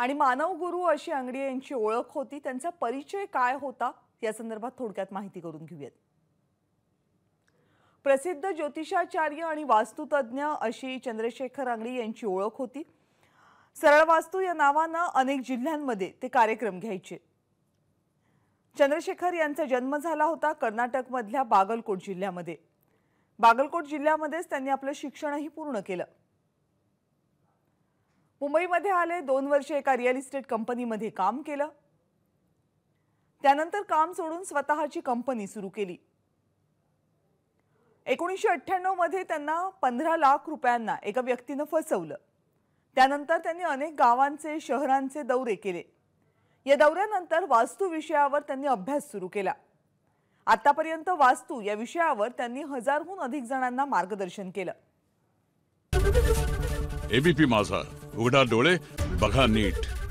आणि मानव गुरु अशी अंगडी यांची ओळख होती त्यांचा परिचय काय होता या संदर्भात थोडक्यात माहिती करून घेऊयात प्रसिद्ध ज्योतिषाचार्य आणि वास्तुतज्ञ अशी चंद्रशेखर अंगडी यांची ओळख होती सरळ वास्तू या नावानं अनेक जिल्ह्यांमध्ये ते कार्यक्रम घ्यायचे चंद्रशेखर यांचा जन्म झाला होता कर्नाटकमधल्या बागलकोट जिल्ह्यामध्ये बागलकोट जिल्ह्यामध्येच त्यांनी आपलं शिक्षणही पूर्ण केलं मुंबईमध्ये आले दोन वर्षे एका रिअल इस्टेट कंपनीमध्ये काम केलं त्यानंतर काम सोडून स्वतःची कंपनी सुरू केली एकोणीसशे अठ्ठ्याण्णव मध्ये त्यांना पंधरा लाख रुपयांना एका व्यक्तीनं फसवलं त्यानंतर त्यांनी अनेक गावांचे शहरांचे दौरे केले या दौऱ्यानंतर वास्तू विषयावर त्यांनी अभ्यास सुरू केला आतापर्यंत वास्तू या विषयावर त्यांनी हजारहून अधिक जणांना मार्गदर्शन केलं एबीपी माझा उघडा डोळे बघा नीट